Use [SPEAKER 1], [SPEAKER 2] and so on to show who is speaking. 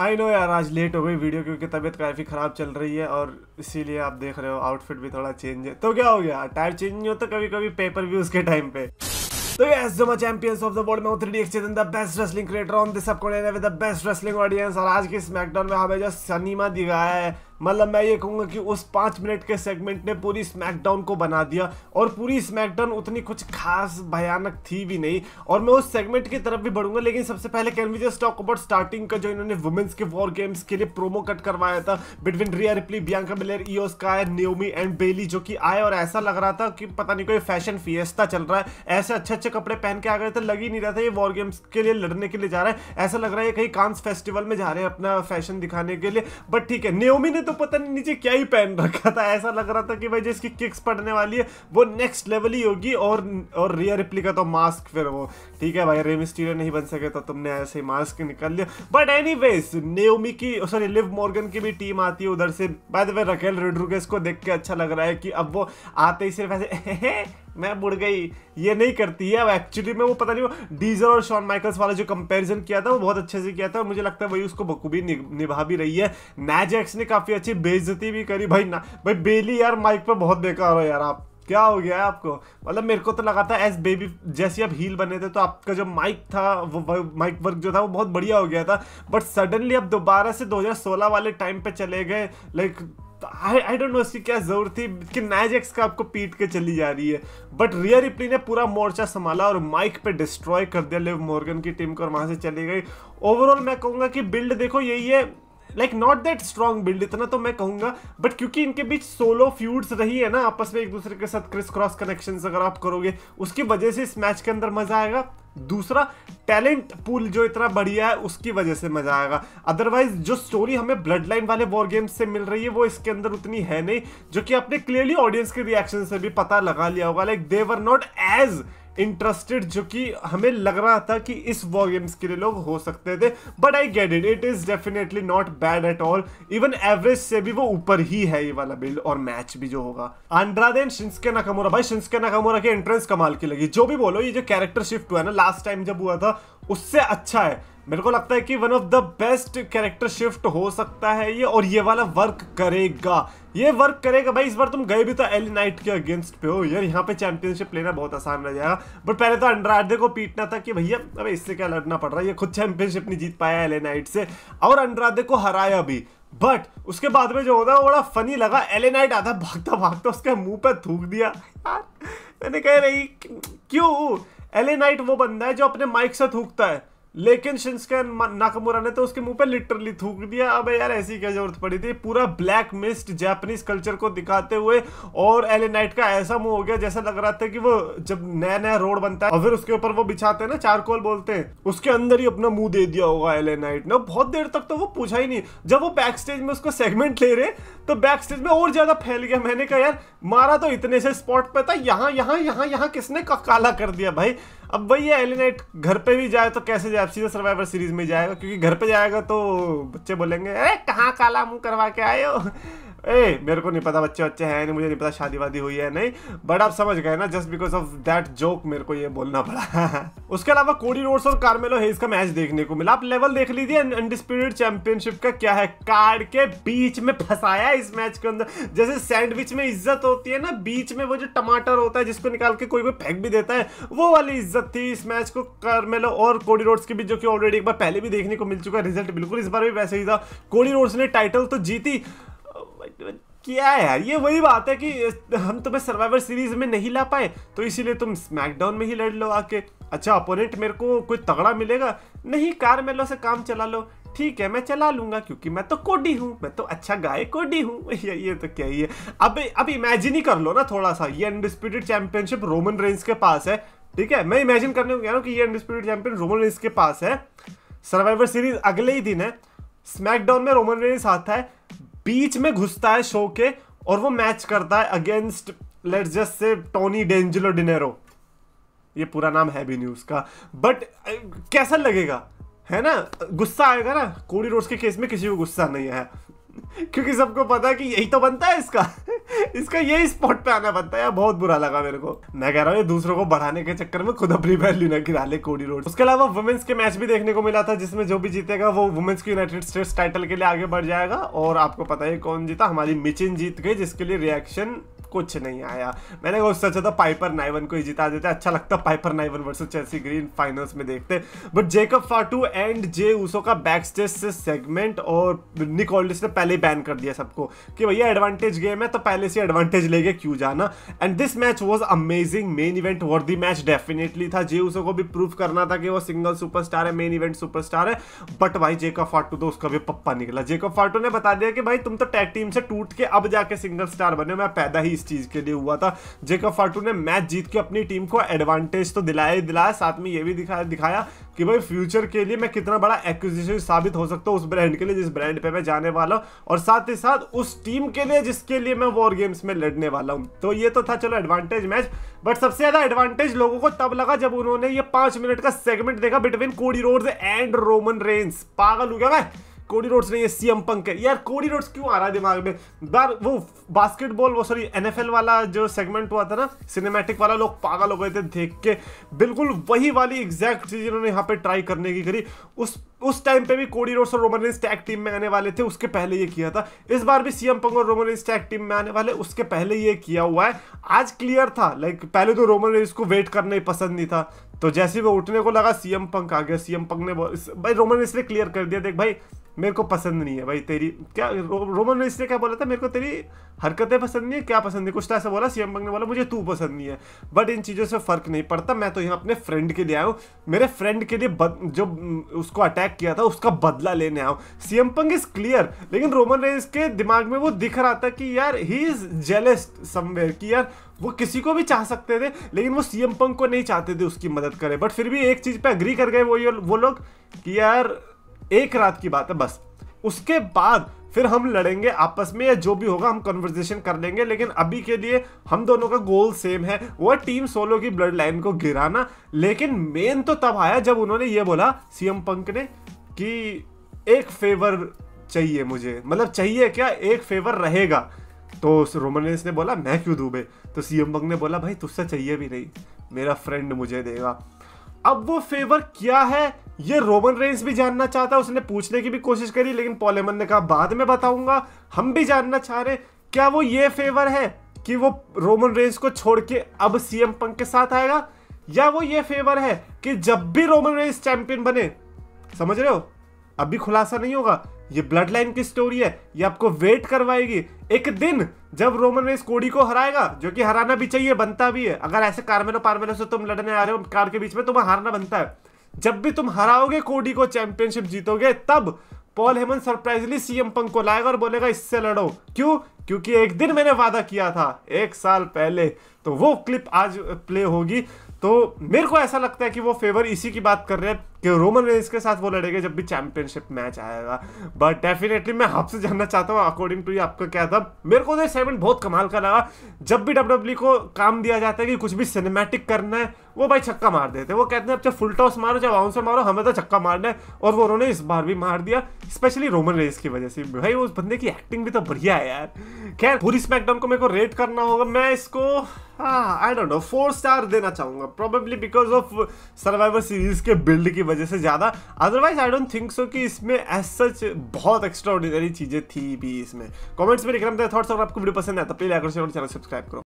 [SPEAKER 1] I know यार आज late हो गई वीडियो क्योंकि तबीयत काफ़ी ख़राब चल रही है और इसीलिए आप देख रहे हो आउटफिट भी थोड़ा चेंज है तो क्या हो गया टायर चेंज नहीं होता कभी कभी पेपर भी उसके टाइम पे तो यस जो चैंपियंस ऑफ द वर्ल्ड में three D exchange the best wrestling creator on this सबको with the best wrestling audience और आज के स्मैकडाउन में हमें जो सनीमा दिखाया है मतलब मैं ये कहूँगा कि उस पाँच मिनट के सेगमेंट ने पूरी स्मैकडाउन को बना दिया और पूरी स्मैकडाउन उतनी कुछ खास भयानक थी भी नहीं और मैं उस सेगमेंट की तरफ भी बढ़ूंगा लेकिन सबसे पहले can we just talk about starting का जो इन्होंने वुमेंस के वॉर गेम्स के लिए प्रोमो कट करवाया था बिटवीन रिया रिप्ली बियांका बिलेर ईओस्कायर न्योमी एंड बेली जो कि आए और ऐसा लग रहा था कि पता नहीं कोई फैशन फियस्ता चल रहा है ऐसे अच्छे अच्छे कपड़े पहन के आ गए थे लग ही नहीं रहा था ये वॉर गेम्स के लिए लड़ने के लिए जा रहा है ऐसा लग रहा है कहीं कांस फेस्टिवल में जा रहे हैं अपना फैशन दिखाने के लिए बट ठीक है न्योमी ने तो तो पता नहीं नीचे क्या ही पहन रखा था ऐसा लग रहा था कि भाई जिसकी किक्स पड़ने वाली है वो नेक्स्ट लेवल ही होगी और और रियर रिप्ली का तो मास्क फिर वो ठीक है भाई रेमिस्टीरियर नहीं बन सके तो तुमने ऐसे ही मास्क निकाल लिया बट एनी वेज की सॉरी लिव मॉर्गन की भी टीम आती है उधर से by the way Raquel Rodriguez को देख के अच्छा लग रहा है कि अब वो आते ही सिर्फ ऐसे मैं बुढ़ गई ये नहीं करती है अब एक्चुअली में वो पता नहीं वो डीजल और शॉन माइकल्स वाला जो कंपैरिजन किया था वो बहुत अच्छे से किया था और मुझे लगता है वही उसको बखूबी निभा भी रही है नैजैक्स ने काफ़ी अच्छी बेइज्जती भी करी भाई ना भाई बेली यार माइक पर बहुत बेकार हो यार आप क्या हो गया है आपको मतलब मेरे को तो लगा था एज बेबी जैसे आप हील बने थे तो आपका जो माइक था वो माइक वर्क जो था वो बहुत बढ़िया हो गया था बट सडनली अब दोबारा से 2016 वाले टाइम पे चले गए लाइक आई डोंट नो इसकी क्या जरूरत थी कि नाइजेक्स का आपको पीट के चली जा रही है बट रिया रिप्ली ने पूरा मोर्चा संभाला और माइक पे डिस्ट्रॉय कर दिया लिव मॉर्गन की टीम को और वहां से चली गई ओवरऑल मैं कहूंगा कि बिल्ड देखो यही है like not that strong build इतना तो मैं कहूंगा बट क्योंकि इनके बीच सोलो फ्यूड्स रही है ना आपस में एक दूसरे के साथ क्रिस क्रॉस कनेक्शन अगर आप करोगे उसकी वजह से इस मैच के अंदर मजा आएगा दूसरा टैलेंट पूल जो इतना बढ़िया है उसकी वजह से मजा आएगा अदरवाइज जो स्टोरी हमें ब्लड लाइन वाले वॉर गेम्स से मिल रही है वो इसके अंदर उतनी है नहीं जो कि आपने क्लियरली ऑडियंस के रिएक्शन से भी पता लगा लिया होगा like they were not as interested जो कि हमें लग रहा था कि इस वॉर गेम्स के लिए लोग हो सकते थे but I get it it is definitely not bad at all even average से भी वो ऊपर ही है ये वाला बिल्ड और मैच भी जो होगा आंड्रा देन शिंसके नाकामोरा भाई शिंसके नाकामोरा के एंट्रेंस कमाल की लगी जो भी बोलो ये जो कैरेक्टर शिफ्ट हुआ है ना लास्ट टाइम जब हुआ था उससे अच्छा है मेरे को लगता है कि one of the best character shift हो सकता है ये और ये वाला वर्क करेगा ये वर्क करेगा भाई इस बार तुम गए भी तो एल नाइट के अगेंस्ट पे हो यार यहाँ पे चैंपियनशिप लेना बहुत आसान रह जाएगा बट पहले तो अंडराडे को पीटना था कि भैया अब इससे क्या लड़ना पड़ रहा है ये खुद चैंपियनशिप नहीं जीत पाया एले नाइट से और अंडराडे को हराया भी बट उसके बाद में जो होता है वो बड़ा फनी लगा एल नाइट आता भागता भागता उसके मुंह पर थूक दिया यार मैंने कह रही क्यों एले नाइट वो बंदा है जो अपने माइक से थूकता है लेकिन शिंसके नाकमुरा ने तो उसके मुंह पे लिटरली थूक दिया अब यार ऐसी क्या जरूरत पड़ी थी पूरा ब्लैक मिस्ट जापानीज कल्चर को दिखाते हुए और एले नाइट का ऐसा मुंह हो गया जैसा लग रहा था कि वो जब नया नया रोड बनता है और फिर उसके ऊपर वो बिछाते हैं ना चारकोल बोलते हैं उसके अंदर ही अपना मुंह दे दिया होगा एले नाइट ने बहुत देर तक तो वो पूछा ही नहीं जब वो बैक स्टेज में उसको सेगमेंट ले रहे तो बैक स्टेज में और ज्यादा फैल गया मैंने कहा यार मारा तो इतने से स्पॉट पे था यहाँ यहाँ यहाँ यहाँ किसने काला कर दिया भाई अब वही है एलिनेट घर पे भी जाए तो कैसे जाए सीधे सर्वाइवर सीरीज में जाएगा क्योंकि घर पे जाएगा तो बच्चे बोलेंगे अरे कहाँ काला मुंह करवा के आए हो ए मेरे को नहीं पता बच्चे बच्चे हैं नहीं मुझे नहीं पता शादी वादी हुई है नहीं बट आप समझ गए ना just because of that joke मेरे को ये बोलना पड़ा उसके अलावा कोडी रोड्स और कार्मेलो हेज का मैच देखने को मिला आप लेवल देख लीजिए अनडिस्प्यूटेड चैंपियनशिप का क्या है कार्ड के बीच में फंसाया इस मैच के अंदर जैसे सैंडविच में इज्जत होती है ना बीच में वो जो टमाटर होता है जिसको निकाल के कोई कोई फेंक भी देता है वो वाली इज्जत थी इस मैच को कार्मेलो और कोडी रोड्स के बीच जो कि ऑलरेडी एक बार पहले भी देखने को मिल चुका है रिजल्ट बिल्कुल इस बार भी वैसे ही था कोडी रोड्स ने टाइटल तो जीती क्या यार ये वही बात है कि हम तुम्हें सर्वाइवर सीरीज में नहीं ला पाए तो इसीलिए तुम स्मैकडाउन में ही लड़ लो आके अच्छा अपोनेंट मेरे को कोई तगड़ा मिलेगा नहीं कार मेलो से काम चला लो ठीक है मैं चला लूंगा क्योंकि मैं तो कोडी हूँ मैं तो अच्छा गाय कोडी हूँ ये ये तो क्या ही है अब अब इमेजिन ही कर लो ना थोड़ा सा ये अनडिस्प्यूटेड चैंपियनशिप रोमन रेंज के पास है ठीक है मैं इमेजिन करने को कह रहा हूँ कि ये अनडिस्प्यूटेड चैंपियन रोमन रेंज के पास है सर्वाइवर सीरीज अगले ही दिन है स्मैकडाउन में रोमन रेंज आता है बीच में घुसता है शो के और वो मैच करता है against let's just say Tony D'Angelo Dinero ये पूरा नाम है भी नहीं उसका बट कैसा लगेगा है ना गुस्सा आएगा ना कोडी रोड्स के केस में किसी को गुस्सा नहीं आया क्योंकि सबको पता है कि यही तो बनता है इसका इसका ये स्पॉट पे आना बनता है बहुत बुरा लगा मेरे को मैं कह रहा हूँ दूसरों को बढ़ाने के चक्कर में खुद अपनी वैल्यू ना गिरा ले कोडी रोड उसके अलावा वुमेन्स के मैच भी देखने को मिला था जिसमें जो भी जीतेगा वो वुमेन्स की यूनाइटेड स्टेट्स टाइटल के लिए आगे बढ़ जाएगा और आपको पता है कौन जीता हमारी मिचिन जीत गई जिसके लिए रिएक्शन कुछ नहीं आया मैंने वो सोचा था पाइपर नाइवन को ही जिता देते अच्छा लगता Piper Niven versus Chelsea Green finals में देखते but Jacob Fatu and Jey Uso का बैक स्टेज से सेगमेंट और निकोल्डिस ने पहले ही बैन कर दिया सबको कि भैया एडवांटेज गेम है तो पहले से एडवांटेज लेके क्यों जाना and this match was amazing main event war the match definitely था जे ऊसो को भी प्रूव करना था कि वो सिंगल सुपरस्टार है मेन इवेंट सुपरस्टार है बट भाई जेकब फाटू तो उसका भी पप्पा निकला जेकब फाटू ने बता दिया कि भाई तुम तो टैग टीम से टूट के अब जाके सिंगल स्टार बने मैं पैदा ही इस चीज के लिए हुआ था जेकब फाटू ने मैच जीत के अपनी टीम को एडवांटेज तो दिलाया ही दिलाया साथ में ये भी दिखाया दिखाया कि भाई फ्यूचर के लिए मैं कितना बड़ा एक्विजिशन साबित हो सकता हूँ उस ब्रांड के लिए जिस ब्रांड पे मैं जाने वाला हूँ और साथ ही साथ उस टीम के लिए जिसके लिए मैं वॉर गेम्स में लड़ने वाला हूँ तो ये तो था चलो एडवांटेज मैच बट सबसे ज़्यादा एडवांटेज लोगों को तब लगा जब उन्होंने ये पांच मिनट का सेगमेंट देखा between Cody Rhodes and Roman Reigns पागल हो गया भाई कोडी रोड्स नहीं है सीएम पंक है यार कोडी रोड्स क्यों आ रहा है दिमाग में यार वो बास्केटबॉल वो सॉरी एनएफएल वाला जो सेगमेंट हुआ था ना सिनेमैटिक वाला लोग पागल हो गए थे देख के बिल्कुल वही वाली एग्जैक्ट चीज़ इन्होंने यहाँ पे ट्राई करने की करी उस उस टाइम पे भी कोडी रोड्स और रोमन रेंस टैग टीम में आने वाले थे उसके पहले ये किया था इस बार भी सीएम पंक और रोमन रेंस टैग टीम में आने वाले उसके पहले ये किया हुआ है आज क्लियर था लाइक पहले तो रोमन रेंस को वेट करना ही पसंद नहीं था तो जैसे ही वो उठने को लगा सीएम पंक आ गया सीएम पंक ने भाई रोमन रेंस ने क्लियर कर दिया देख भाई मेरे को पसंद नहीं है भाई तेरी क्या रो, रोमन रेस ने क्या बोला था मेरे को तेरी हरकतें पसंद नहीं है क्या पसंद नहीं कुछ तो ऐसा बोला सीएम बंग ने बोला मुझे तू पसंद नहीं है बट इन चीज़ों से फ़र्क नहीं पड़ता मैं तो यहाँ अपने फ्रेंड के लिए आया हूँ मेरे फ्रेंड के लिए बद, जो उसको अटैक किया था उसका बदला लेने आया हूँ सीएम पंग इज़ क्लियर लेकिन रोमन रेस के दिमाग में वो दिख रहा था कि यार ही इज़ जेलेस समवेयर कि यार वो किसी को भी चाह सकते थे लेकिन वो सीएम पंग को नहीं चाहते थे उसकी मदद करे बट फिर भी एक चीज़ पर अग्री कर गए वो ये वो लोग कि यार एक रात की बात है बस उसके बाद फिर हम लड़ेंगे आपस में या जो भी होगा हम कन्वर्जेशन कर लेंगे लेकिन अभी के लिए हम दोनों का गोल सेम है वह टीम सोलो की ब्लड लाइन को गिराना लेकिन मेन तो तब आया जब उन्होंने ये बोला सीएम पंक ने कि एक फेवर चाहिए मुझे मतलब चाहिए क्या एक फेवर रहेगा तो रोमनेस ने बोला मैं क्यों दूबे तो सीएम पंक ने बोला भाई तुझसे चाहिए भी नहीं मेरा फ्रेंड मुझे देगा अब वो फेवर क्या है ये रोमन रेंस भी जानना चाहता है उसने पूछने की भी कोशिश करी लेकिन पॉलेमन ने कहा बाद में बताऊंगा हम भी जानना चाह रहे क्या वो ये फेवर है कि वो रोमन रेंस को छोड़ के अब सीएम पंक के साथ आएगा या वो ये फेवर है कि जब भी रोमन रेंस चैंपियन बने समझ रहे हो अभी खुलासा नहीं होगा ये ब्लड लाइन की स्टोरी है ये आपको वेट करवाएगी एक दिन जब रोमन रेस कोडी को हराएगा जो कि हराना भी चाहिए बनता भी है अगर ऐसे कारमेनो पारमेनो से तुम लड़ने आ रहे हो कार के बीच में तुम्हें हारना बनता है जब भी तुम हराओगे कोडी को चैंपियनशिप जीतोगे तब पॉल हेमन सरप्राइजली सीएम पंक को लाएगा और बोलेगा इससे लड़ो क्यों क्योंकि एक दिन मैंने वादा किया था एक साल पहले तो वो क्लिप आज प्ले होगी तो मेरे को ऐसा लगता है कि वो फेवर इसी की बात कर रहे हैं कि रोमन रेंस के साथ वो लड़ेंगे जब भी चैंपियनशिप मैच आएगा बट डेफिनेटली मैं आपसे जानना चाहता हूँ अकॉर्डिंग टू ये आपका क्या था मेरे को तो सेवन बहुत कमाल का लगा जब भी डब्ल्यू e को काम दिया जाता है कि कुछ भी सिनेमैटिक करना है वो भाई छक्का मार देते हैं वो कहते हैं अब चाहे फुल टॉस मारो चाहे से मारो हमें तो छक्का मारना है और वो उन्होंने इस बार भी मार दिया स्पेशली रोमन रेस की वजह से भाई उस बंदे की एक्टिंग भी तो बढ़िया है यार खैर पूरी स्मैकडाउन को मेरे को रेट करना होगा मैं इसको I don't know four star देना चाहूंगा probably because of Survivor Series के बिल्ड की वजह से ज़्यादा otherwise I don't think so कि इसमें एज सच बहुत एक्स्ट्रा ऑर्डिनरी चीज़ें थी भी इसमें कॉमेंट्स में लिख रहा थॉट्स अगर आपको वीडियो पसंद आया तो प्लीज लाइक और चैनल सब्सक्राइब करो